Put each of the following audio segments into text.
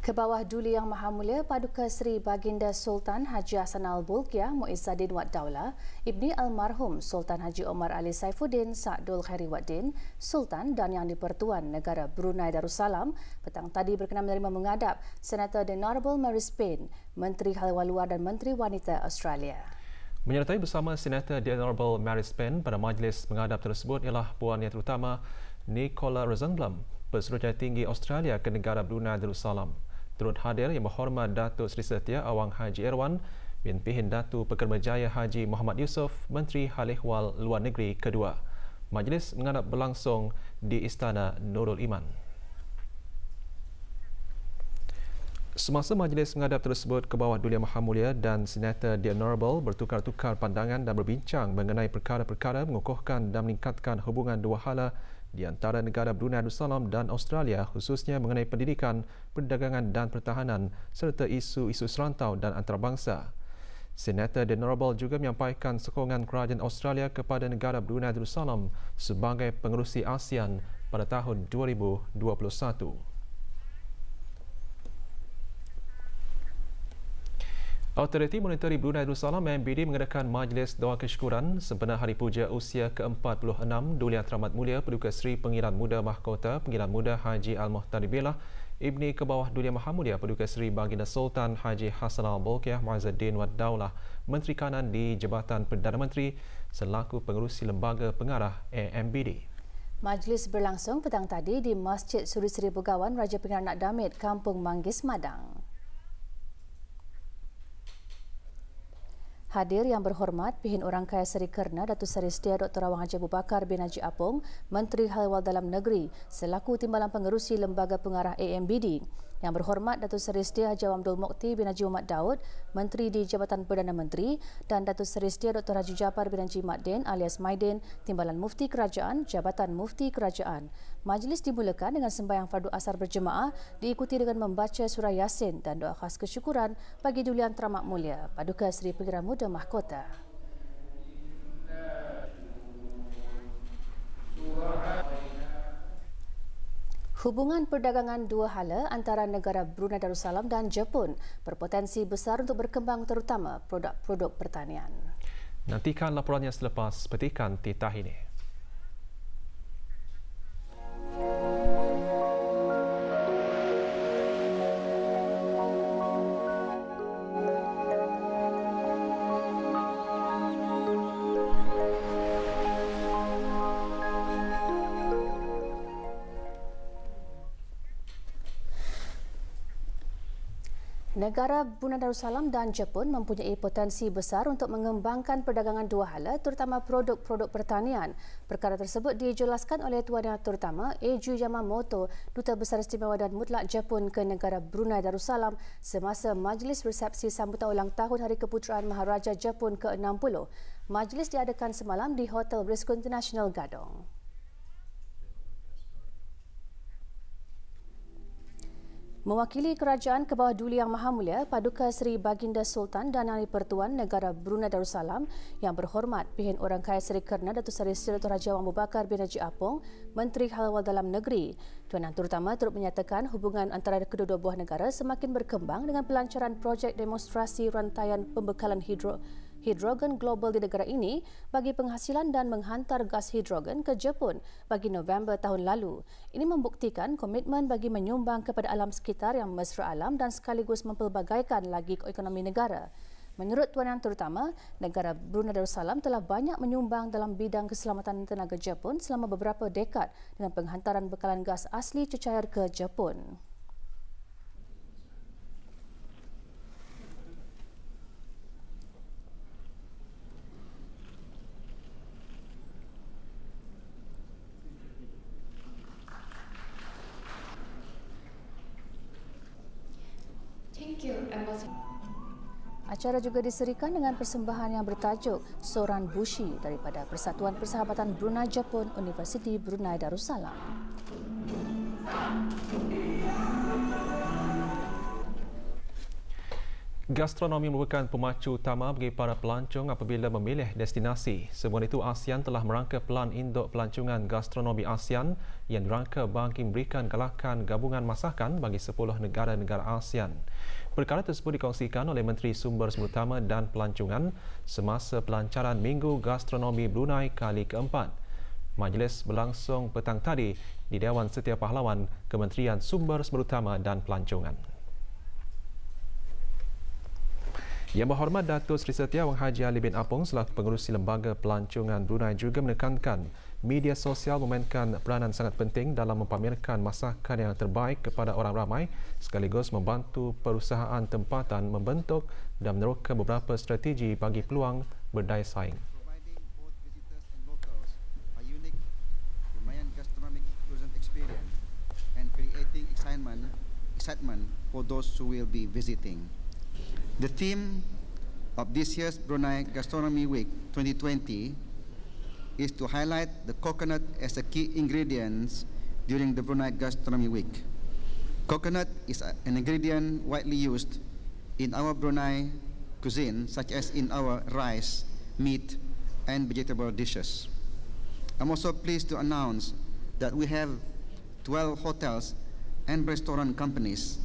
Ke bawah Duli Yang Maha Mulia, Paduka Seri Baginda Sultan Haji Hassan Al-Bulkia Muizzaddin Wat Daulah, Ibni Almarhum Sultan Haji Omar Ali Saifuddin Sa'dul Khairi Wat Din, Sultan dan Yang Dipertuan Negara Brunei Darussalam, petang tadi berkenan menerima mengadap Senator The Honorable Mary Spain, Menteri Haluan Luar dan Menteri Wanita Australia. Menyertai bersama Senator The Honorable Mary Spain pada majlis mengadap tersebut ialah Puan Yang Terutama Nicola Rosenblum, Pesuruhjaya Tinggi Australia ke negara Brunei Darussalam. Turut hadir yang berhormat Datuk Seri Setia Awang Haji Erwan bin Pihin Datu Pekerjaya Haji Muhammad Yusof, Menteri Hal Ehwal Luar Negeri Kedua. Majlis mengadap berlangsung di Istana Nurul Iman. Semasa majlis mengadap tersebut ke bawah Dulia Maha Mulia dan Senator The Honorable bertukar-tukar pandangan dan berbincang mengenai perkara-perkara mengukuhkan dan meningkatkan hubungan dua hala di antara negara Brunei Darussalam dan Australia khususnya mengenai pendidikan, perdagangan dan pertahanan serta isu-isu serantau dan antarabangsa. Senator De Honourable juga menyampaikan sokongan kerajaan Australia kepada negara Brunei Darussalam sebagai pengerusi ASEAN pada tahun 2021. Autoriti Monetari Brunei Darussalam MBD mengadakan majlis doa kesyukuran sempena Hari Puja Usia ke-46 Dulia Teramat Mulia Perduka Seri Pengiran Muda Mahkota Pengiran Muda Haji Al-Muhtari Bilah Ibni Kebawah Dulia Mahamudia Perduka Seri Baginda Sultan Haji Hassan Al-Bolkiah Muazzaddin Wad Daulah Menteri Kanan di Jabatan Perdana Menteri selaku pengurusi Lembaga Pengarah AMBD. Majlis berlangsung petang tadi di Masjid Suri Seri Begawan Raja Pengiran Nak Damit, Kampung Manggis, Madang. Hadir yang berhormat Pihin Orang Kaya Seri Kerna Datuk Seri Setia Dr. Awang Haji Abu Bakar bin Haji Apong, Menteri Hal Ehwal Dalam Negeri selaku Timbalan Pengerusi Lembaga Pengarah AMBD. Yang berhormat Datuk Seri Setia Haji Awam Dul Mokti bin Haji Umat Daud, Menteri di Jabatan Perdana Menteri dan Datuk Seri Setia Dr. Haji Japar bin Haji Maden alias Maidin, Timbalan Mufti Kerajaan, Jabatan Mufti Kerajaan. Majlis dimulakan dengan sembahyang fardu asar berjemaah diikuti dengan membaca surah Yasin dan doa khas kesyukuran bagi Dulian Teramat Mulia, Paduka Seri Pengira Muda Mahkota. Hubungan perdagangan dua hala antara negara Brunei Darussalam dan Jepun berpotensi besar untuk berkembang terutama produk-produk pertanian. Nantikan laporannya selepas petikan titah ini. Thank you. Negara Brunei Darussalam dan Jepun mempunyai potensi besar untuk mengembangkan perdagangan dua hala terutama produk-produk pertanian. Perkara tersebut dijelaskan oleh Tuan Yang Terutama Eiju Yamamoto, Duta Besar Istimewa dan Mutlak Jepun ke Negara Brunei Darussalam semasa Majlis Resepsi Sambutan Ulang Tahun Hari Keputeraan Maharaja Jepun ke-60. Majlis diadakan semalam di Hotel Brisco International Gadong. Mewakili Kerajaan Kebawah Duli Yang Maha Mulia, Paduka Seri Baginda Sultan dan Ahli Pertuan Negara Brunei Darussalam yang berhormat pihin Orang Kaya Seri Kerna Datuk Seri Sri Raja Wang Mubakar bin Haji Apong, Menteri Halawal Dalam Negeri. Tuan Yang Terutama turut menyatakan hubungan antara kedua-dua buah negara semakin berkembang dengan pelancaran projek demonstrasi rantaian pembekalan hidro hidrogen global di negara ini bagi penghasilan dan menghantar gas hidrogen ke Jepun bagi November tahun lalu. Ini membuktikan komitmen bagi menyumbang kepada alam sekitar yang mesra alam dan sekaligus mempelbagaikan lagi ekonomi negara. Menurut Tuan Yang Terutama, negara Brunei Darussalam telah banyak menyumbang dalam bidang keselamatan tenaga Jepun selama beberapa dekad dengan penghantaran bekalan gas asli cecair ke Jepun. Acara juga diserikan dengan persembahan yang bertajuk Soran Bushi daripada Persatuan Persahabatan Brunei Jepun Universiti Brunei Darussalam. Gastronomi merupakan pemacu utama bagi para pelancong apabila memilih destinasi. Sebuah itu, ASEAN telah merangka pelan induk pelancongan gastronomi ASEAN yang dirangka bagi memberikan galakan gabungan masakan bagi 10 negara-negara ASEAN. Perkara tersebut dikongsikan oleh Menteri Sumber Semutama dan Pelancongan semasa pelancaran Minggu Gastronomi Brunei kali keempat. Majlis berlangsung petang tadi di Dewan Setia Pahlawan Kementerian Sumber Semutama dan Pelancongan. Yang berhormat Datuk Sri Setia Wang Haji Ali bin Apong selaku pengurusi Lembaga Pelancongan Brunei juga menekankan media sosial memainkan peranan sangat penting dalam mempamerkan masakan yang terbaik kepada orang ramai sekaligus membantu perusahaan tempatan membentuk dan meneroka beberapa strategi bagi peluang berdaya saing. excitement for those who will be visiting. The theme of this year's Brunei Gastronomy Week 2020 is to highlight the coconut as a key ingredient during the Brunei Gastronomy Week. Coconut is an ingredient widely used in our Brunei cuisine, such as in our rice, meat, and vegetable dishes. I'm also pleased to announce that we have 12 hotels and restaurant companies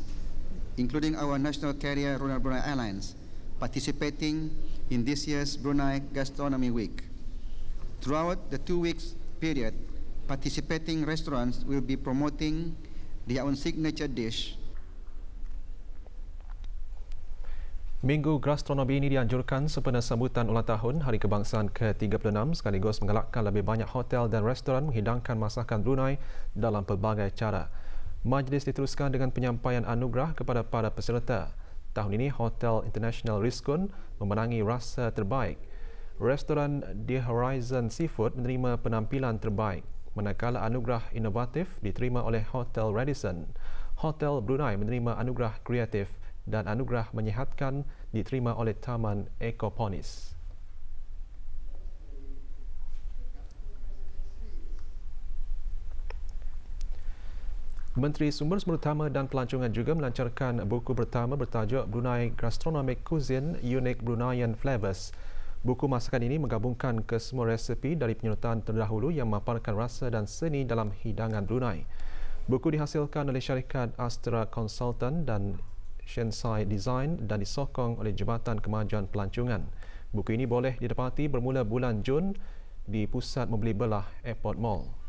including our national carrier Royal Brunei Airlines, participating in this year's Brunei Gastronomy Week. Throughout the two weeks period, participating restaurants will be promoting their own signature dish Minggu gastronomi ini dianjurkan sempena sambutan ulang tahun Hari Kebangsaan ke-36 sekaligus menggalakkan lebih banyak hotel dan restoran menghidangkan masakan Brunei dalam pelbagai cara. Majlis diteruskan dengan penyampaian anugerah kepada para peserta. Tahun ini, Hotel International Riskun memenangi rasa terbaik. Restoran The Horizon Seafood menerima penampilan terbaik. Manakala anugerah inovatif diterima oleh Hotel Radisson. Hotel Brunei menerima anugerah kreatif dan anugerah menyehatkan diterima oleh Taman Ekoponis. Menteri Sumber Semula Utama dan Pelancongan juga melancarkan buku pertama bertajuk Brunei Gastronomic Cuisine Unique Bruneian Flavors. Buku masakan ini menggabungkan kesemua resepi dari penyertaan terdahulu yang memaparkan rasa dan seni dalam hidangan Brunei. Buku dihasilkan oleh syarikat Astra Consultant dan Shensai Design dan disokong oleh Jabatan Kemajuan Pelancongan. Buku ini boleh didapati bermula bulan Jun di Pusat Membeli Belah Airport Mall.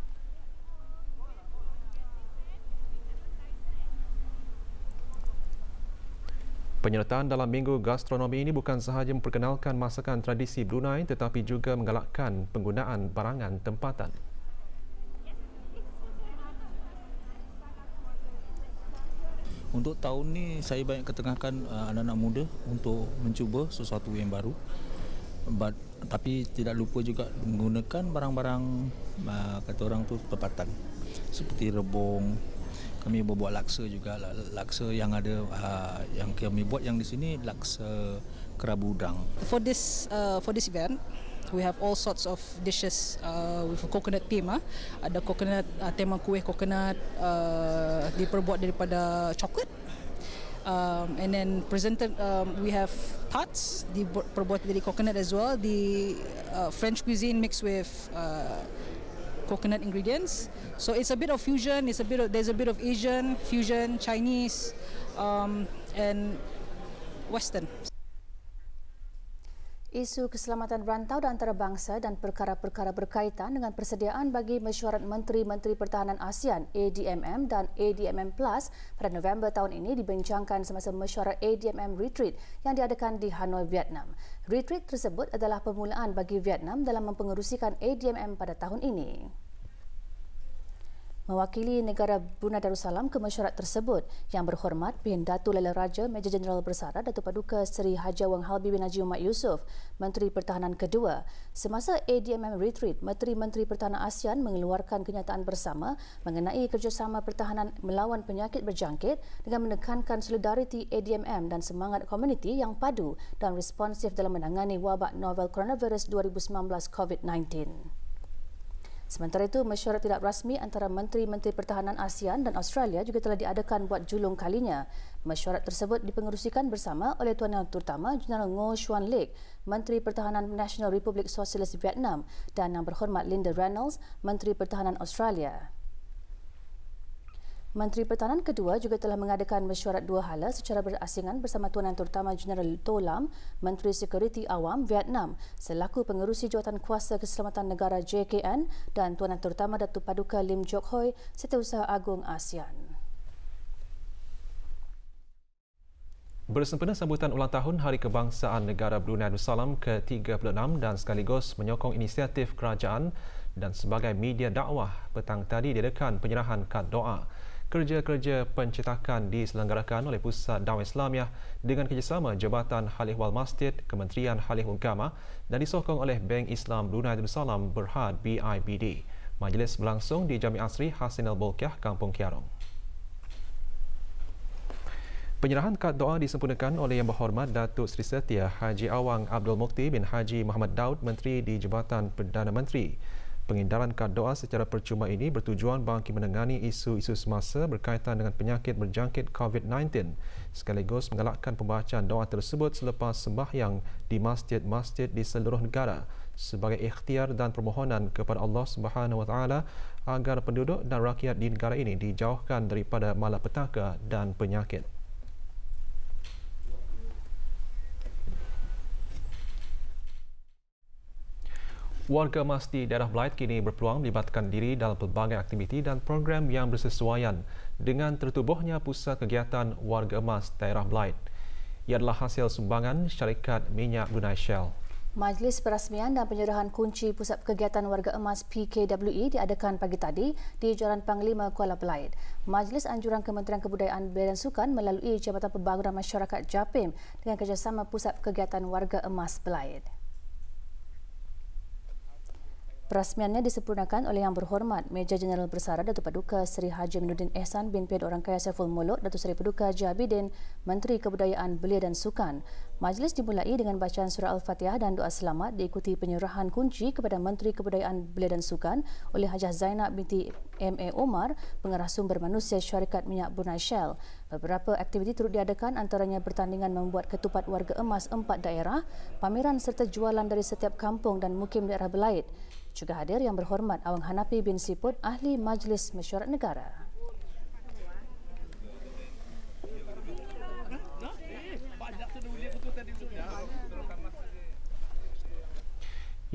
Penyertaan dalam Minggu Gastronomi ini bukan sahaja memperkenalkan masakan tradisi Brunei tetapi juga menggalakkan penggunaan barangan tempatan. Untuk tahun ini saya banyak ketengahkan uh, anak-anak muda untuk mencuba sesuatu yang baru. But, tapi tidak lupa juga menggunakan barang-barang uh, kata orang tu tempatan seperti rebung, kami buat laksa juga lah. laksa yang ada uh, yang kami buat yang di sini laksa kerabu udang for this uh, for this event we have all sorts of dishes uh, with a coconut theme uh. ada coconut uh, tema kuih coconut uh, diperbuat daripada coklat um, and then presented um, we have tarts diperbuat dari coconut as well the uh, french cuisine mixed with uh, coconut ingredients. So it's a bit of fusion. It's a bit of, there's a bit of Asian fusion, Chinese, um, and Western. isu keselamatan rantau dan antarabangsa dan perkara-perkara berkaitan dengan persediaan bagi mesyuarat Menteri-Menteri Pertahanan ASEAN ADMM dan ADMM Plus pada November tahun ini dibincangkan semasa mesyuarat ADMM Retreat yang diadakan di Hanoi, Vietnam. Retreat tersebut adalah permulaan bagi Vietnam dalam mempengerusikan ADMM pada tahun ini mewakili negara Brunei Darussalam ke mesyuarat tersebut yang berhormat bin Datu Lela Raja Major Jeneral Bersara Datuk Paduka Seri Haji Wang Halbi bin Haji Umar Yusof Menteri Pertahanan Kedua semasa ADMM Retreat Menteri-Menteri Pertahanan ASEAN mengeluarkan kenyataan bersama mengenai kerjasama pertahanan melawan penyakit berjangkit dengan menekankan solidariti ADMM dan semangat komuniti yang padu dan responsif dalam menangani wabak novel coronavirus 2019 COVID-19. Sementara itu, mesyuarat tidak rasmi antara Menteri-Menteri Pertahanan ASEAN dan Australia juga telah diadakan buat julung kalinya. Mesyuarat tersebut dipengerusikan bersama oleh Tuan Yang Terutama Jeneral Ngo Xuan Lik, Menteri Pertahanan National Republic Socialist Vietnam dan Yang Berhormat Linda Reynolds, Menteri Pertahanan Australia. Menteri Pertahanan kedua juga telah mengadakan mesyuarat dua hala secara berasingan bersama Tuan Yang Terutama General Tô Lam, Menteri Sekuriti Awam Vietnam selaku pengerusi jawatan kuasa keselamatan negara JKN dan Tuan Yang Terutama Datuk Paduka Lim Jok Hoi, Setiausaha Agung ASEAN. Bersempena sambutan ulang tahun Hari Kebangsaan Negara Brunei Darussalam ke-36 dan sekaligus menyokong inisiatif kerajaan dan sebagai media dakwah, petang tadi direkan penyerahan kad doa kerja-kerja pencetakan diselenggarakan oleh Pusat Dawah Islamiah dengan kerjasama Jabatan Hal Wal Masjid Kementerian Hal Ehwal dan disokong oleh Bank Islam Brunei Darussalam Berhad BIBD. Majlis berlangsung di Jami Asri Hasinal Bolkiah, Kampung Kiarong. Penyerahan kad doa disempurnakan oleh Yang Berhormat Datuk Seri Setia Haji Awang Abdul Mukti bin Haji Muhammad Daud Menteri di Jabatan Perdana Menteri. Pengindaran kad doa secara percuma ini bertujuan bagi menangani isu-isu semasa berkaitan dengan penyakit berjangkit COVID-19 sekaligus menggalakkan pembacaan doa tersebut selepas sembahyang di masjid-masjid di seluruh negara sebagai ikhtiar dan permohonan kepada Allah Subhanahu Wa Taala agar penduduk dan rakyat di negara ini dijauhkan daripada malapetaka dan penyakit. Warga emas di daerah Blight kini berpeluang melibatkan diri dalam pelbagai aktiviti dan program yang bersesuaian dengan tertubuhnya pusat kegiatan warga emas daerah Blight. Ia adalah hasil sumbangan syarikat minyak Brunei Shell. Majlis Perasmian dan Penyerahan Kunci Pusat Kegiatan Warga Emas PKWE diadakan pagi tadi di Jalan Panglima Kuala Belait. Majlis Anjuran Kementerian Kebudayaan Belia dan Sukan melalui Jabatan Pembangunan Masyarakat JAPIM dengan kerjasama Pusat Kegiatan Warga Emas Belait. Perasmiannya disempurnakan oleh Yang Berhormat Meja Jeneral Bersara Datuk Paduka Seri Haji Minuddin Ehsan bin Pihak Orang Kaya Saiful Mulut Datuk Seri Paduka Haji Abidin Menteri Kebudayaan Belia dan Sukan. Majlis dimulai dengan bacaan surah Al-Fatihah dan doa selamat diikuti penyerahan kunci kepada Menteri Kebudayaan Belia dan Sukan oleh Hajah Zainab binti M.A. Omar pengarah sumber manusia syarikat minyak Brunei Shell. Beberapa aktiviti turut diadakan antaranya pertandingan membuat ketupat warga emas empat daerah, pameran serta jualan dari setiap kampung dan mukim daerah belait. Juga hadir yang berhormat Awang Hanapi bin Siput, Ahli Majlis Mesyuarat Negara.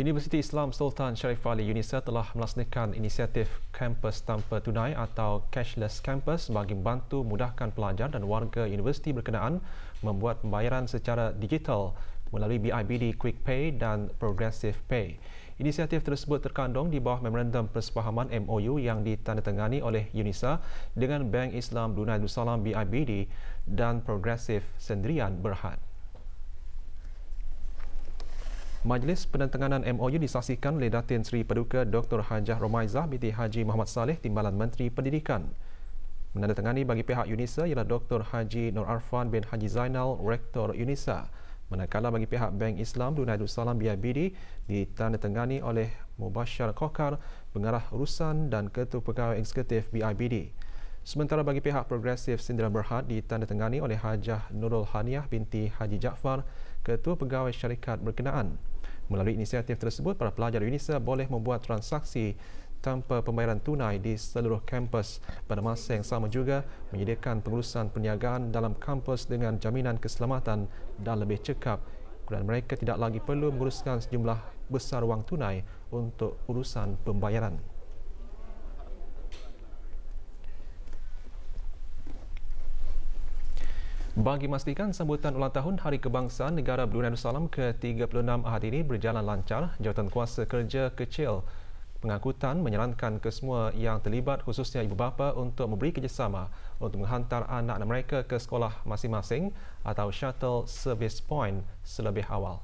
Universiti Islam Sultan Sharif Ali UNISA telah melaksanakan inisiatif Kampus Tanpa Tunai atau Cashless Campus bagi membantu mudahkan pelajar dan warga universiti berkenaan membuat pembayaran secara digital melalui BIBD QuickPay dan Progressive Pay. Inisiatif tersebut terkandung di bawah Memorandum Persepahaman MOU yang ditandatangani oleh UNISA dengan Bank Islam Brunei Darussalam BIBD dan Progressive Sendirian Berhad. Majlis penandatanganan MOU disaksikan oleh Datin Seri Paduka Dr. Hajah Romaizah binti Haji Muhammad Saleh Timbalan Menteri Pendidikan. Menandatangani bagi pihak UNISA ialah Dr. Haji Nur Arfan bin Haji Zainal, Rektor UNISA. Manakala bagi pihak Bank Islam Dunia Darussalam BIBD ditandatangani oleh Mubashar Kokar, pengarah urusan dan ketua pegawai eksekutif BIBD. Sementara bagi pihak progresif Sindra Berhad ditandatangani oleh Hajah Nurul Haniah binti Haji Jaafar, ketua pegawai syarikat berkenaan. Melalui inisiatif tersebut, para pelajar UNISA boleh membuat transaksi tanpa pembayaran tunai di seluruh kampus pada masa yang sama juga menyediakan pengurusan perniagaan dalam kampus dengan jaminan keselamatan dan lebih cekap dan mereka tidak lagi perlu menguruskan sejumlah besar wang tunai untuk urusan pembayaran. Bagi memastikan sambutan ulang tahun Hari Kebangsaan Negara Brunei Darussalam ke-36 hari ini berjalan lancar, jawatan kuasa kerja kecil pengangkutan menyarankan kesemua yang terlibat khususnya ibu bapa untuk memberi kerjasama untuk menghantar anak-anak mereka ke sekolah masing-masing atau shuttle service point selebih awal.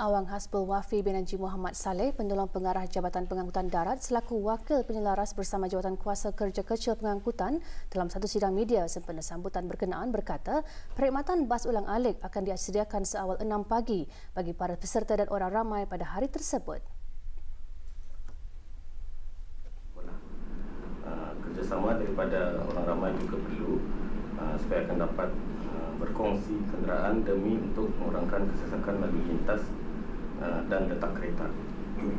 Awang Hasbul Wafi bin Haji Muhammad Saleh, penolong pengarah Jabatan Pengangkutan Darat selaku wakil penyelaras bersama Jabatan Kuasa Kerja Kecil Pengangkutan dalam satu sidang media sempena sambutan berkenaan berkata, perkhidmatan bas ulang alik akan disediakan seawal 6 pagi bagi para peserta dan orang ramai pada hari tersebut. kerjasama daripada orang ramai juga perlu uh, supaya akan dapat uh, berkongsi kenderaan demi untuk mengurangkan kesesakan lalu lintas uh, dan letak kereta. Hmm.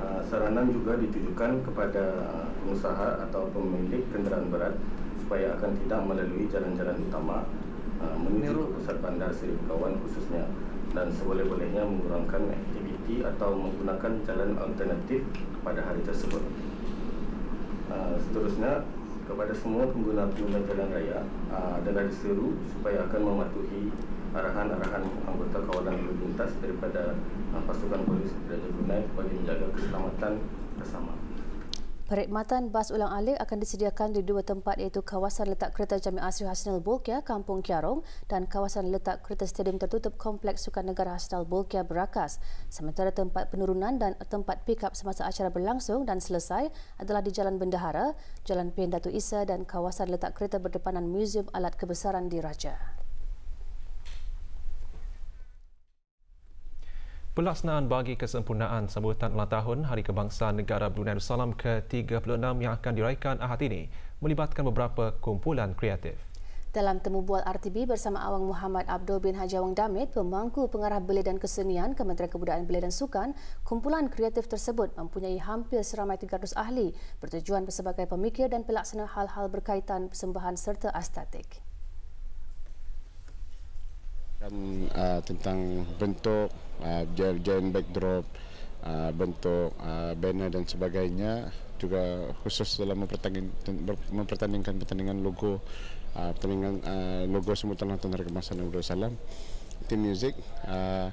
Uh, saranan juga ditujukan kepada pengusaha atau pemilik kenderaan berat supaya akan tidak melalui jalan-jalan utama uh, menuju ke pusat bandar Seri Kawan khususnya dan seboleh-bolehnya mengurangkan aktiviti atau menggunakan jalan alternatif pada hari tersebut. Ah, seterusnya kepada semua pengguna pengguna jalan raya uh, dan ada seru supaya akan mematuhi arahan-arahan anggota kawalan lalu lintas daripada uh, pasukan polis dan juga bagi menjaga keselamatan bersama. Perkhidmatan bas ulang alik akan disediakan di dua tempat iaitu kawasan letak kereta Jami Asri Hasnal Bulkia, ya, Kampung Kiarong dan kawasan letak kereta stadium tertutup Kompleks Sukan Negara Hasnal Bulkia ya, Berakas. Sementara tempat penurunan dan tempat pick up semasa acara berlangsung dan selesai adalah di Jalan Bendahara, Jalan Pindatu Isa dan kawasan letak kereta berdepanan Museum Alat Kebesaran di Raja. Pelaksanaan bagi kesempurnaan sambutan ulang tahun Hari Kebangsaan Negara Brunei Darussalam ke-36 yang akan diraikan ahad ini melibatkan beberapa kumpulan kreatif. Dalam temu bual RTB bersama Awang Muhammad Abdul bin Haji Awang Damit, pemangku pengarah belia dan kesenian Kementerian Kebudayaan Belia dan Sukan, kumpulan kreatif tersebut mempunyai hampir seramai 300 ahli bertujuan sebagai pemikir dan pelaksana hal-hal berkaitan persembahan serta estetik. Uh, tentang bentuk uh, ah, giant backdrop uh, bentuk uh, banner dan sebagainya juga khusus dalam mempertandingkan, mempertandingkan pertandingan logo uh, pertandingan uh, logo semutan lantan dari kemasan Nabi Salam tim muzik uh,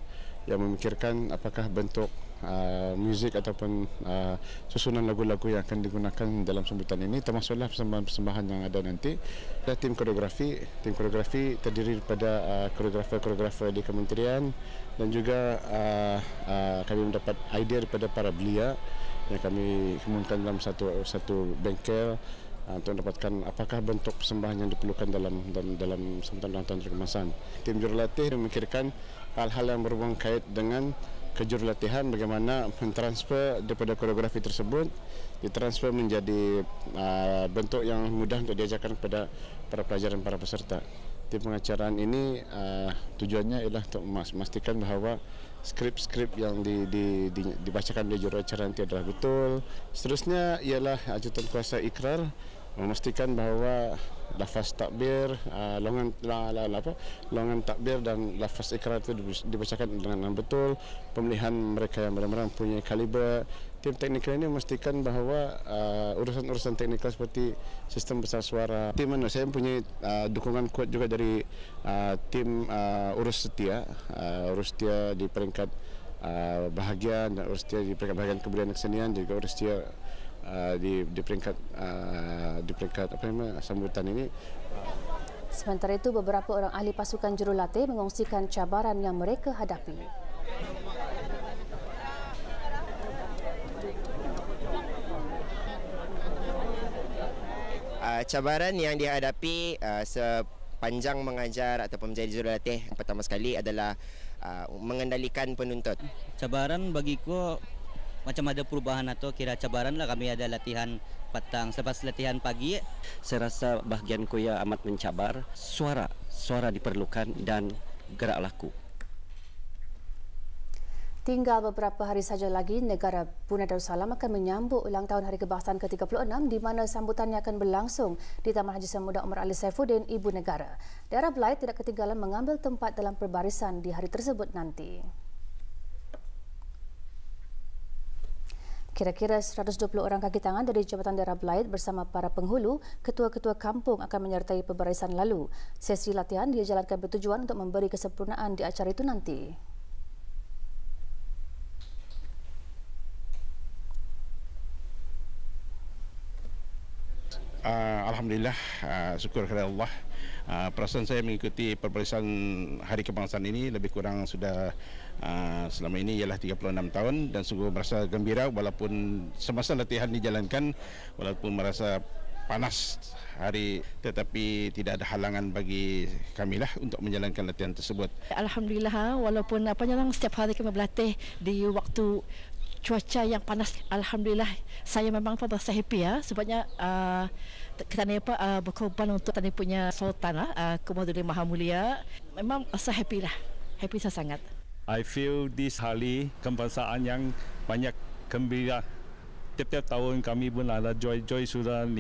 yang memikirkan apakah bentuk Uh, muzik ataupun uh, susunan lagu-lagu yang akan digunakan dalam sambutan ini termasuklah persembahan-persembahan yang ada nanti ada tim koreografi tim koreografi terdiri daripada koreografer-koreografer di kementerian dan juga uh, uh, kami mendapat idea daripada para belia yang kami kumpulkan dalam satu satu bengkel uh, untuk mendapatkan apakah bentuk persembahan yang diperlukan dalam dalam, dalam sambutan ulang tahun kemasan. Tim jurulatih memikirkan hal-hal yang berhubung kait dengan kejurulatihan bagaimana mentransfer daripada koreografi tersebut ditransfer menjadi uh, bentuk yang mudah untuk diajarkan kepada para pelajar dan para peserta tim pengacaraan ini uh, tujuannya ialah untuk memastikan bahawa skrip-skrip yang di, di, di, dibacakan oleh jurucara nanti adalah betul. Seterusnya ialah ajutan eh, kuasa ikrar memastikan bahawa lafaz takbir, uh, longan la, la, la, apa, longan takbir dan lafaz ikrar itu dibacakan dengan betul. Pemilihan mereka yang benar-benar punya kaliber tim teknikal ini memastikan bahawa uh, urusan-urusan uh, teknikal seperti sistem besar suara tim mana saya punya uh, dukungan kuat juga dari uh, tim uh, urus setia uh, urus setia di peringkat uh, bahagian dan urus setia di peringkat bahagian kebudayaan kesenian juga urus setia uh, di di peringkat uh, di peringkat apa nama sambutan ini Sementara itu, beberapa orang ahli pasukan jurulatih mengongsikan cabaran yang mereka hadapi. Ah, cabaran yang dihadapi uh, sepanjang mengajar ataupun menjadi jurulatih pertama sekali adalah uh, mengendalikan penuntut. Cabaran bagi bagiku macam ada perubahan atau kira cabaran lah kami ada latihan petang selepas latihan pagi. Saya rasa bahagian bahagianku ya amat mencabar suara suara diperlukan dan gerak laku. Tinggal beberapa hari saja lagi, negara Brunei Darussalam akan menyambut ulang tahun Hari Kebangsaan ke-36 di mana sambutannya akan berlangsung di Taman Haji Samudah Umar Ali Saifuddin, Ibu Negara. Daerah Belai tidak ketinggalan mengambil tempat dalam perbarisan di hari tersebut nanti. Kira-kira 120 orang kaki tangan dari Jabatan Daerah Belait bersama para penghulu, ketua-ketua kampung akan menyertai perbarisan lalu. Sesi latihan dijalankan bertujuan untuk memberi kesempurnaan di acara itu nanti. uh, Alhamdulillah uh, Syukur kepada Allah uh, ah, Perasaan saya mengikuti perbalasan Hari Kebangsaan ini Lebih kurang sudah uh, selama ini Ialah 36 tahun Dan sungguh merasa gembira Walaupun semasa latihan dijalankan Walaupun merasa panas hari tetapi tidak ada halangan bagi kami lah untuk menjalankan latihan tersebut. Alhamdulillah walaupun apa setiap hari kami berlatih di waktu cuaca yang panas alhamdulillah saya memang pun rasa happy ya sebabnya uh, kita ni apa uh, berkorban untuk tadi punya sultan lah, uh, Kumaduli Maha Mulia memang rasa happy lah happy saya sangat I feel this hari kebangsaan yang banyak gembira tiap-tiap tahun kami pun ada joy joy sudah 15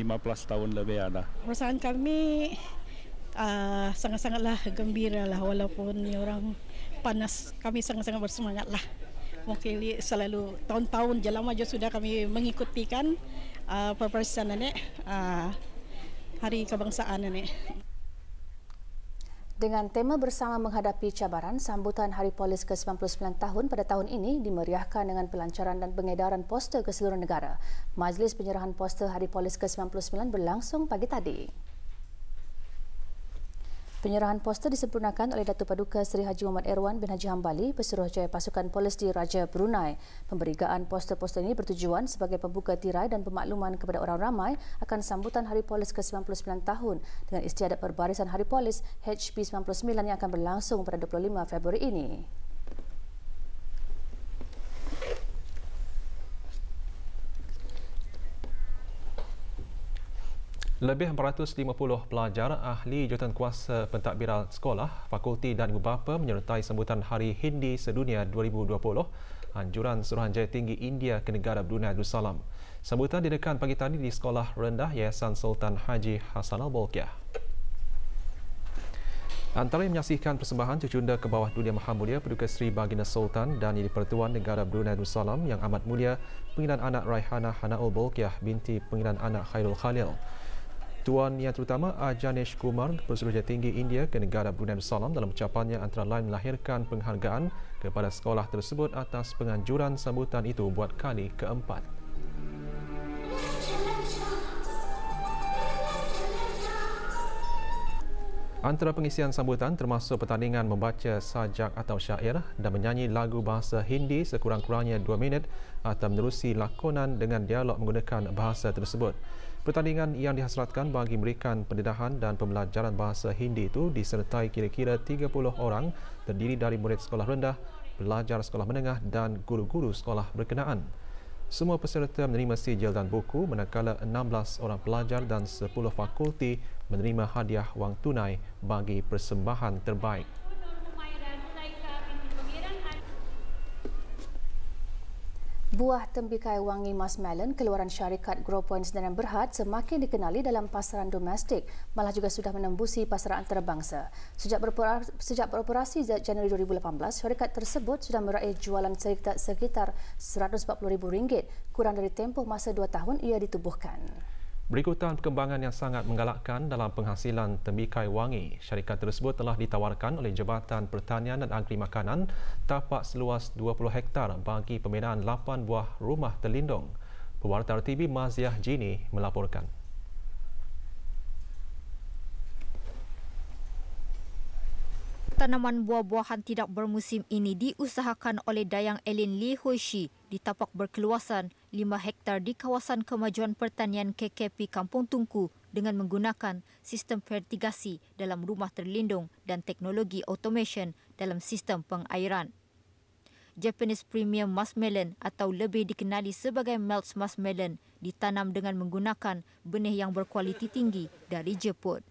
tahun lebih ada perasaan kami uh, sangat-sangatlah gembira lah walaupun orang panas kami sangat-sangat bersemangat lah mungkinli selalu tahun-tahun je lama sudah kami mengikuti kan uh, perpisahan nenek uh, hari kebangsaan ini Dengan tema bersama menghadapi cabaran, sambutan Hari Polis ke-99 tahun pada tahun ini dimeriahkan dengan pelancaran dan pengedaran poster ke seluruh negara. Majlis penyerahan poster Hari Polis ke-99 berlangsung pagi tadi. Penyerahan poster disempurnakan oleh Datuk Paduka Seri Haji Muhammad Erwan bin Haji Hambali, Pesuruh Jaya Pasukan Polis di Raja Brunei. Pemberigaan poster-poster ini bertujuan sebagai pembuka tirai dan pemakluman kepada orang ramai akan sambutan Hari Polis ke-99 tahun dengan istiadat perbarisan Hari Polis HP99 yang akan berlangsung pada 25 Februari ini. Lebih 150 pelajar ahli jawatankuasa pentadbiran sekolah, fakulti dan ibu bapa menyertai sambutan Hari Hindi Sedunia 2020 anjuran Suruhanjaya Tinggi India ke negara Brunei Darussalam. Sambutan diadakan pagi tadi di Sekolah Rendah Yayasan Sultan Haji Hasanal Bolkiah. Antara yang menyaksikan persembahan cucunda ke bawah dunia maha mulia Perduka Seri Baginda Sultan dan Yang Pertuan Negara Brunei Darussalam yang amat mulia Pengiran Anak Raihana Hanaul Bolkiah binti Pengiran Anak Khairul Khalil. Tuan yang terutama Ajanesh Kumar, Pesuruhjaya Tinggi India ke Negara Brunei Darussalam dalam ucapannya antara lain melahirkan penghargaan kepada sekolah tersebut atas penganjuran sambutan itu buat kali keempat. Antara pengisian sambutan termasuk pertandingan membaca sajak atau syair dan menyanyi lagu bahasa Hindi sekurang-kurangnya 2 minit atau menerusi lakonan dengan dialog menggunakan bahasa tersebut. Pertandingan yang dihasratkan bagi memberikan pendedahan dan pembelajaran bahasa Hindi itu disertai kira-kira 30 orang terdiri dari murid sekolah rendah, pelajar sekolah menengah dan guru-guru sekolah berkenaan. Semua peserta menerima sijil dan buku manakala 16 orang pelajar dan 10 fakulti menerima hadiah wang tunai bagi persembahan terbaik. Buah tembikai wangi mas melon keluaran syarikat Growpoint Sdn Bhd semakin dikenali dalam pasaran domestik malah juga sudah menembusi pasaran antarabangsa. Sejak beroperasi, sejak beroperasi Januari 2018, syarikat tersebut sudah meraih jualan sekitar sekitar 140,000 ringgit kurang dari tempoh masa dua tahun ia ditubuhkan. Berikutan perkembangan yang sangat menggalakkan dalam penghasilan tembikai wangi. Syarikat tersebut telah ditawarkan oleh Jabatan Pertanian dan Agri Makanan tapak seluas 20 hektar bagi pembinaan 8 buah rumah terlindung. Pewarta RTB Maziah Jini melaporkan. Tanaman buah-buahan tidak bermusim ini diusahakan oleh Dayang Elin Li Hoshi di tapak berkeluasan 5 hektar di kawasan kemajuan pertanian KKP Kampung Tungku dengan menggunakan sistem fertigasi dalam rumah terlindung dan teknologi automation dalam sistem pengairan. Japanese Premium Marshmallow atau lebih dikenali sebagai Melts Marshmallow ditanam dengan menggunakan benih yang berkualiti tinggi dari Jepun.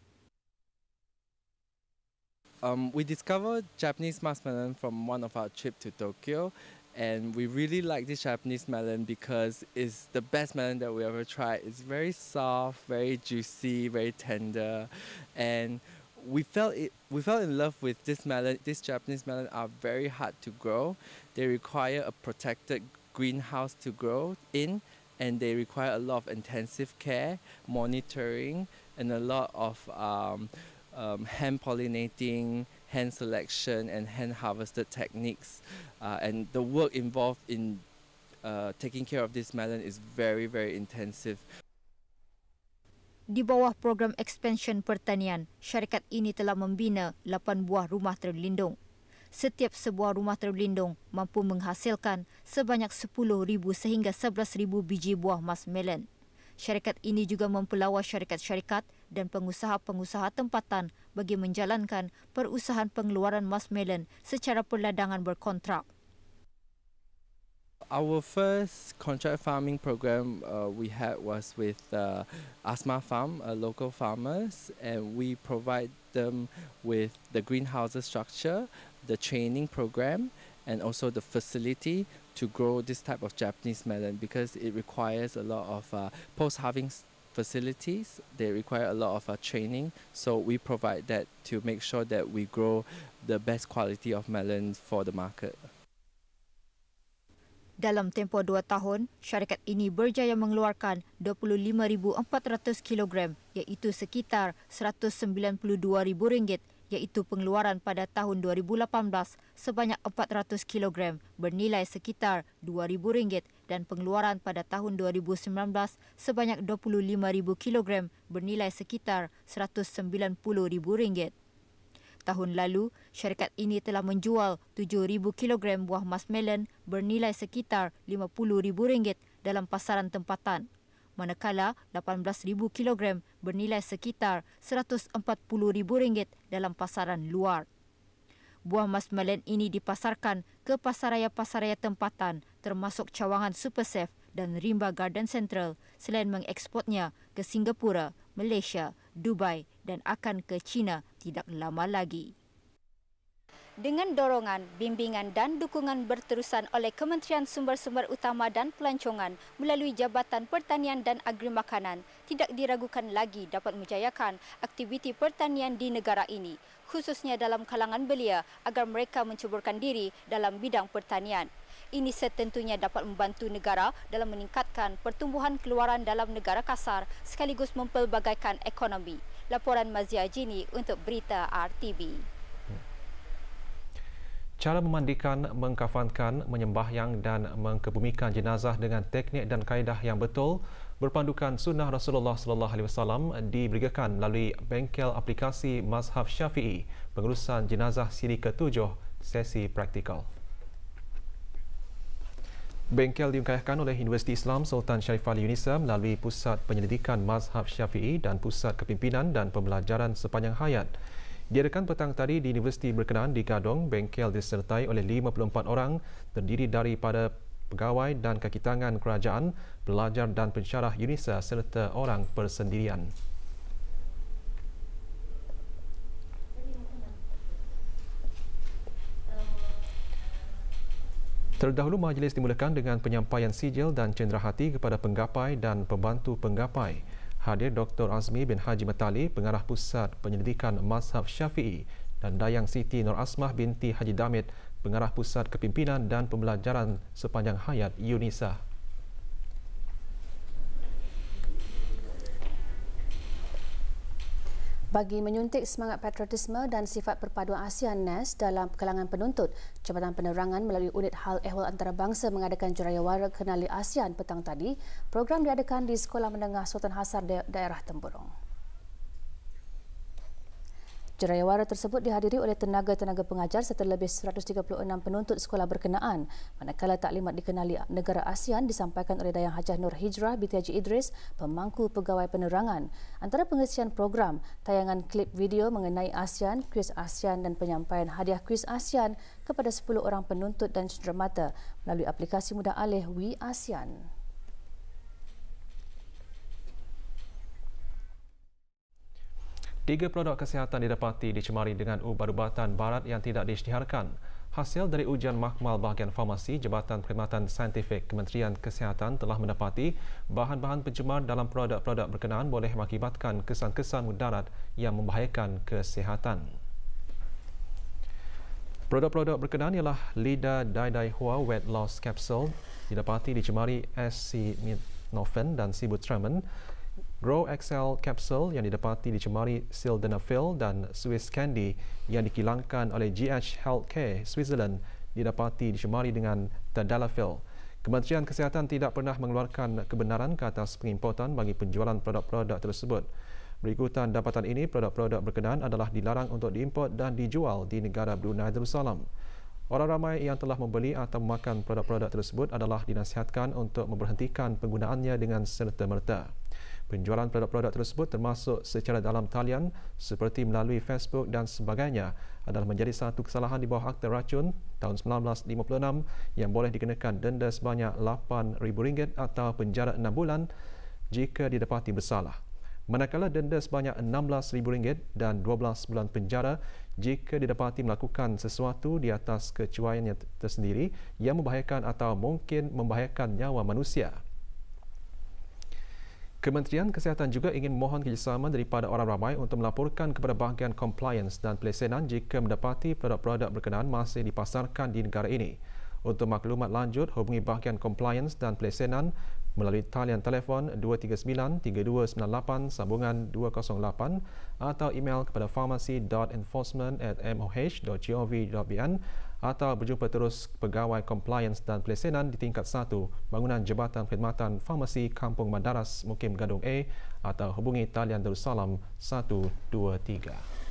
Um, we discovered Japanese marshmallow from one of our trip to Tokyo. and we really like this Japanese melon because it's the best melon that we ever tried. It's very soft, very juicy, very tender, and we felt it. We fell in love with this melon. These Japanese melon are very hard to grow. They require a protected greenhouse to grow in, and they require a lot of intensive care, monitoring, and a lot of um, um, hand pollinating hand selection and hand harvested techniques uh, and the work involved in uh, taking care of this melon is very very intensive. Di bawah program expansion pertanian, syarikat ini telah membina 8 buah rumah terlindung. Setiap sebuah rumah terlindung mampu menghasilkan sebanyak 10,000 sehingga 11,000 biji buah mas melon. Syarikat ini juga mempelawa syarikat-syarikat dan pengusaha-pengusaha tempatan bagi menjalankan perusahaan pengeluaran Masmelon secara perladangan berkontrak. Our first contract farming program uh, we had was with uh, Asma Farm, a uh, local farmers, and we provide them with the greenhouses structure, the training program, and also the facility to grow this type of Japanese melon because it requires a lot of uh, post-harvest facilities. They require a lot of uh, training, so we provide that to make sure that we grow the best quality of melons for the market. Dalam tempoh dua tahun, syarikat ini berjaya mengeluarkan 25,400 kilogram, iaitu sekitar 192,000 ringgit, iaitu pengeluaran pada tahun 2018 sebanyak 400 kilogram bernilai sekitar 2,000 ringgit dan pengeluaran pada tahun 2019 sebanyak 25,000 kg bernilai sekitar RM190,000. Tahun lalu, syarikat ini telah menjual 7,000 kg buah mas melon bernilai sekitar RM50,000 dalam pasaran tempatan, manakala 18,000 kg bernilai sekitar RM140,000 dalam pasaran luar. Buah mas melon ini dipasarkan ke pasaraya-pasaraya tempatan termasuk cawangan SuperSafe dan Rimba Garden Central selain mengeksportnya ke Singapura, Malaysia, Dubai dan akan ke China tidak lama lagi. Dengan dorongan, bimbingan dan dukungan berterusan oleh Kementerian Sumber-Sumber Utama dan Pelancongan melalui Jabatan Pertanian dan Agri Makanan, tidak diragukan lagi dapat menjayakan aktiviti pertanian di negara ini, khususnya dalam kalangan belia agar mereka mencuburkan diri dalam bidang pertanian. Ini setentunya dapat membantu negara dalam meningkatkan pertumbuhan keluaran dalam negara kasar sekaligus mempelbagaikan ekonomi. Laporan Mazia Jini untuk Berita RTB. Cara memandikan, mengkafankan, menyembahyang dan mengkebumikan jenazah dengan teknik dan kaedah yang betul berpandukan sunnah Rasulullah sallallahu alaihi wasallam diberikan melalui bengkel aplikasi Mazhab Syafi'i pengurusan jenazah siri ketujuh sesi praktikal. Bengkel diungkapkan oleh Universiti Islam Sultan Syarif Ali Unisa melalui Pusat Penyelidikan Mazhab Syafi'i dan Pusat Kepimpinan dan Pembelajaran Sepanjang Hayat. Diadakan petang tadi di Universiti berkenaan di Gadong, bengkel disertai oleh 54 orang terdiri daripada pegawai dan kakitangan kerajaan, pelajar dan pensyarah Unisa serta orang persendirian. Terlebih dahulu majlis dimulakan dengan penyampaian sijil dan cenderahati kepada penggapai dan pembantu penggapai. Hadir Dr. Azmi bin Haji Metali, Pengarah Pusat Penyelidikan Mazhab Syafi'i dan Dayang Siti Nur Asmah binti Haji Damit, Pengarah Pusat Kepimpinan dan Pembelajaran Sepanjang Hayat UNISA. bagi menyuntik semangat patriotisme dan sifat perpaduan ASEAN NAS e dalam kalangan penuntut. Jabatan Penerangan melalui Unit Hal Ehwal Antarabangsa mengadakan juraya wara kenali ASEAN petang tadi. Program diadakan di Sekolah Menengah Sultan Hasar Daerah Temburong. Jerayawara tersebut dihadiri oleh tenaga-tenaga pengajar serta lebih 136 penuntut sekolah berkenaan. Manakala taklimat dikenali negara ASEAN disampaikan oleh Dayang Hajah Nur Hijrah Binti Haji Idris, pemangku pegawai penerangan. Antara pengesian program, tayangan klip video mengenai ASEAN, kuis ASEAN dan penyampaian hadiah kuis ASEAN kepada 10 orang penuntut dan cenderamata melalui aplikasi mudah alih We ASEAN. tiga produk kesihatan didapati dicemari dengan ubat-ubatan barat yang tidak diisytiharkan. Hasil dari ujian makmal bahagian farmasi Jabatan Perkhidmatan Saintifik Kementerian Kesihatan telah mendapati bahan-bahan pencemar dalam produk-produk berkenaan boleh mengakibatkan kesan-kesan mudarat yang membahayakan kesihatan. Produk-produk berkenaan ialah Lida Dai Dai Hua Wet Loss Capsule didapati dicemari acetaminophen dan Sibutramen. Grow XL capsule yang didapati dicemari sildenafil dan Swiss candy yang dikilangkan oleh GH Healthcare Switzerland didapati dicemari dengan tadalafil. Kementerian Kesihatan tidak pernah mengeluarkan kebenaran ke atas pengimportan bagi penjualan produk-produk tersebut. Berikutan dapatan ini, produk-produk berkenaan adalah dilarang untuk diimport dan dijual di negara Brunei Darussalam. Orang ramai yang telah membeli atau memakan produk-produk tersebut adalah dinasihatkan untuk memberhentikan penggunaannya dengan serta-merta penjualan produk-produk tersebut termasuk secara dalam talian seperti melalui Facebook dan sebagainya adalah menjadi satu kesalahan di bawah Akta Racun tahun 1956 yang boleh dikenakan denda sebanyak RM8,000 atau penjara 6 bulan jika didapati bersalah. Manakala denda sebanyak RM16,000 dan 12 bulan penjara jika didapati melakukan sesuatu di atas kecuaiannya tersendiri yang membahayakan atau mungkin membahayakan nyawa manusia. Kementerian Kesihatan juga ingin mohon kerjasama daripada orang ramai untuk melaporkan kepada bahagian compliance dan pelesenan jika mendapati produk-produk berkenaan masih dipasarkan di negara ini. Untuk maklumat lanjut, hubungi bahagian compliance dan pelesenan melalui talian telefon 239-3298 sambungan 208 atau email kepada pharmacy.enforcement at moh.gov.bn atau berjumpa terus pegawai compliance dan pelesenan di tingkat 1 bangunan Jabatan Perkhidmatan Farmasi Kampung Madaras, Mukim Gadung A atau hubungi talian Darussalam 123.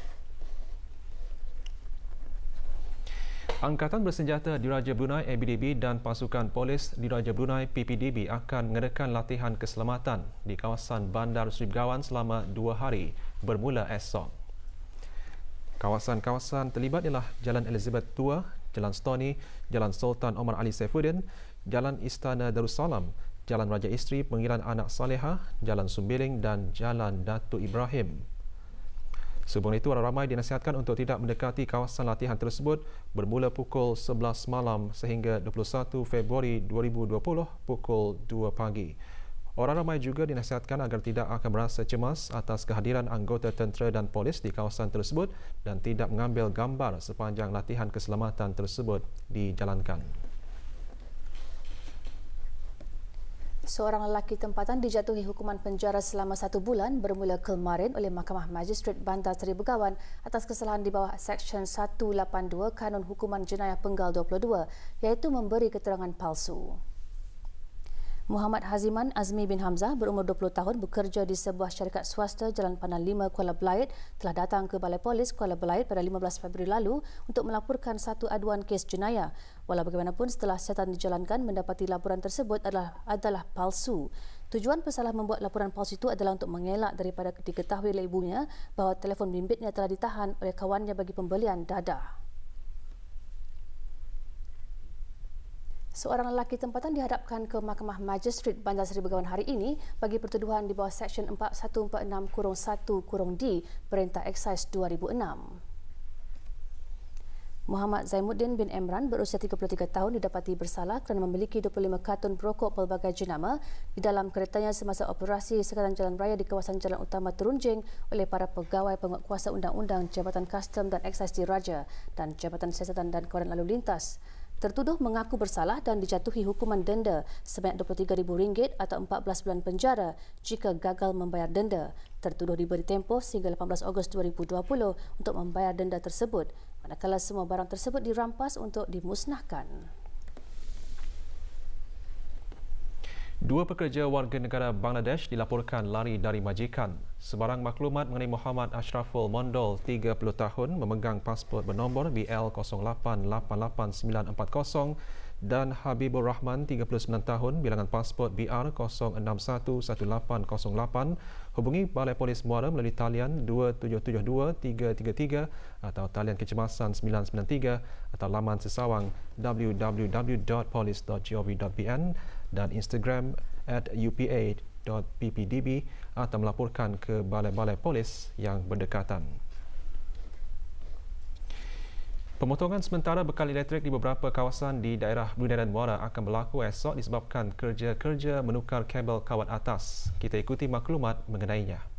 Angkatan Bersenjata Diraja Brunei ABDB dan Pasukan Polis Diraja Brunei PPDB akan mengadakan latihan keselamatan di kawasan Bandar Sri Begawan selama dua hari bermula esok. Kawasan-kawasan terlibat ialah Jalan Elizabeth Tua, Jalan Stony, Jalan Sultan Omar Ali Saifuddin, Jalan Istana Darussalam, Jalan Raja Isteri Pengiran Anak Saleha, Jalan Sumbiling dan Jalan Datuk Ibrahim. Sebelum itu, ramai dinasihatkan untuk tidak mendekati kawasan latihan tersebut bermula pukul 11 malam sehingga 21 Februari 2020 pukul 2 pagi. Orang ramai juga dinasihatkan agar tidak akan merasa cemas atas kehadiran anggota tentera dan polis di kawasan tersebut dan tidak mengambil gambar sepanjang latihan keselamatan tersebut dijalankan. Seorang lelaki tempatan dijatuhi hukuman penjara selama satu bulan bermula kemarin oleh Mahkamah Magistrate Bandar Seri Begawan atas kesalahan di bawah Seksyen 182 Kanun Hukuman Jenayah Penggal 22 iaitu memberi keterangan palsu. Muhammad Haziman Azmi bin Hamzah berumur 20 tahun bekerja di sebuah syarikat swasta Jalan Pandan 5 Kuala Belait telah datang ke Balai Polis Kuala Belait pada 15 Februari lalu untuk melaporkan satu aduan kes jenayah. Walau bagaimanapun setelah siasatan dijalankan mendapati laporan tersebut adalah adalah palsu. Tujuan pesalah membuat laporan palsu itu adalah untuk mengelak daripada diketahui oleh ibunya bahawa telefon bimbitnya telah ditahan oleh kawannya bagi pembelian dadah. Seorang lelaki tempatan dihadapkan ke Mahkamah Magistrate Bandar Seri Begawan hari ini bagi pertuduhan di bawah Seksyen 4146-1-D Perintah Eksais 2006. Muhammad Zaimuddin bin Emran berusia 33 tahun didapati bersalah kerana memiliki 25 karton perokok pelbagai jenama di dalam keretanya semasa operasi sekatan jalan raya di kawasan jalan utama Terunjing oleh para pegawai penguatkuasa undang-undang Jabatan Custom dan Excise Diraja dan Jabatan Siasatan dan Kewangan Lalu Lintas tertuduh mengaku bersalah dan dijatuhi hukuman denda sebanyak RM23,000 atau 14 bulan penjara jika gagal membayar denda. Tertuduh diberi tempoh sehingga 18 Ogos 2020 untuk membayar denda tersebut, manakala semua barang tersebut dirampas untuk dimusnahkan. Dua pekerja warga negara Bangladesh dilaporkan lari dari majikan. Sebarang maklumat mengenai Muhammad Ashraful Mondol, 30 tahun, memegang pasport bernombor BL0888940 dan Habibur Rahman, 39 tahun, bilangan pasport br 0611808, hubungi Balai Polis Muara melalui talian 2772333 atau talian kecemasan 993 atau laman sesawang www.polis.gov.bn dan Instagram at upa.ppdb atau melaporkan ke balai-balai polis yang berdekatan. Pemotongan sementara bekal elektrik di beberapa kawasan di daerah Brunei dan Muara akan berlaku esok disebabkan kerja-kerja menukar kabel kawat atas. Kita ikuti maklumat mengenainya.